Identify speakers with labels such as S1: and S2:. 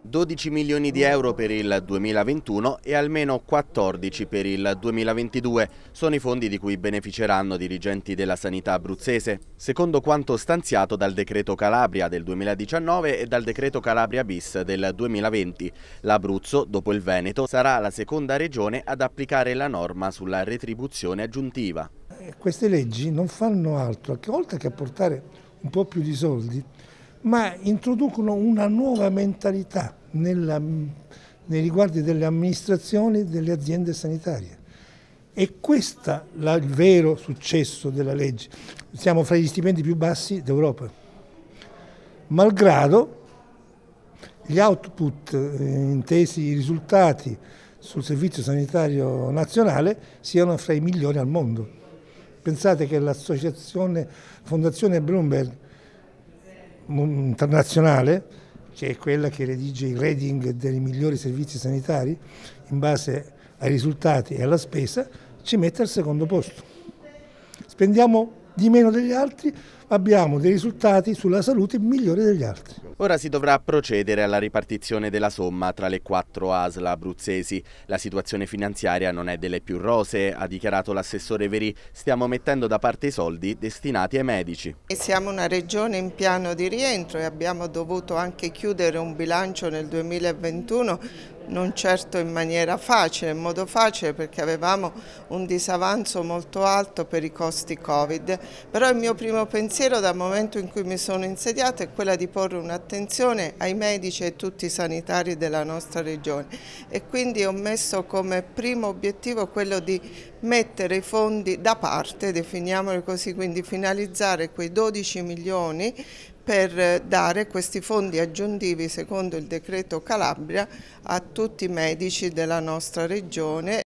S1: 12 milioni di euro per il 2021 e almeno 14 per il 2022 sono i fondi di cui beneficeranno dirigenti della sanità abruzzese, secondo quanto stanziato dal decreto Calabria del 2019 e dal decreto Calabria bis del 2020. L'Abruzzo, dopo il Veneto, sarà la seconda regione ad applicare la norma sulla retribuzione aggiuntiva.
S2: Eh, queste leggi non fanno altro che oltre che apportare un po' più di soldi ma introducono una nuova mentalità nella, nei riguardi delle amministrazioni e delle aziende sanitarie. E questo è il vero successo della legge. Siamo fra gli stipendi più bassi d'Europa. Malgrado gli output, eh, intesi i risultati sul servizio sanitario nazionale, siano fra i migliori al mondo. Pensate che l'associazione, Fondazione Bloomberg, internazionale, che è quella che redige il rating dei migliori servizi sanitari in base ai risultati e alla spesa, ci mette al secondo posto. Spendiamo di meno degli altri, abbiamo dei risultati sulla salute migliori degli altri.
S1: Ora si dovrà procedere alla ripartizione della somma tra le quattro ASL abruzzesi. La situazione finanziaria non è delle più rosee, ha dichiarato l'assessore Veri. Stiamo mettendo da parte i soldi destinati ai medici.
S3: E siamo una regione in piano di rientro e abbiamo dovuto anche chiudere un bilancio nel 2021 non certo in maniera facile, in modo facile perché avevamo un disavanzo molto alto per i costi Covid, però il mio primo pensiero dal momento in cui mi sono insediata è quella di porre un'attenzione ai medici e tutti i sanitari della nostra regione e quindi ho messo come primo obiettivo quello di mettere i fondi da parte, definiamoli così, quindi finalizzare quei 12 milioni per dare questi fondi aggiuntivi secondo il decreto Calabria a tutti i medici della nostra regione.